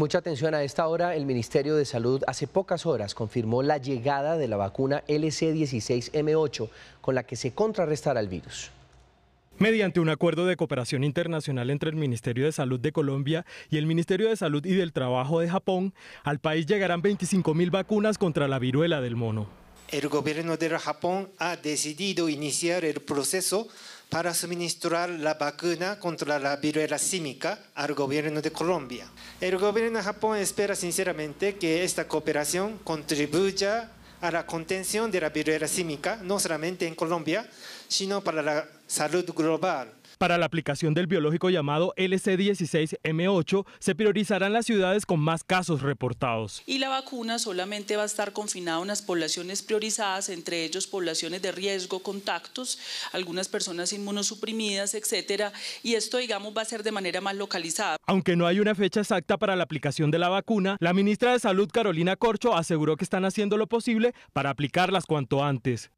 Mucha atención a esta hora. El Ministerio de Salud hace pocas horas confirmó la llegada de la vacuna LC16M8 con la que se contrarrestará el virus. Mediante un acuerdo de cooperación internacional entre el Ministerio de Salud de Colombia y el Ministerio de Salud y del Trabajo de Japón, al país llegarán 25.000 vacunas contra la viruela del mono el gobierno de Japón ha decidido iniciar el proceso para suministrar la vacuna contra la viruela símica al gobierno de Colombia. El gobierno de Japón espera sinceramente que esta cooperación contribuya a la contención de la viruela símica, no solamente en Colombia, sino para la salud global para la aplicación del biológico llamado LC16M8 se priorizarán las ciudades con más casos reportados. Y la vacuna solamente va a estar confinada a unas poblaciones priorizadas, entre ellos poblaciones de riesgo, contactos, algunas personas inmunosuprimidas, etcétera, y esto digamos va a ser de manera más localizada. Aunque no hay una fecha exacta para la aplicación de la vacuna, la ministra de Salud Carolina Corcho aseguró que están haciendo lo posible para aplicarlas cuanto antes.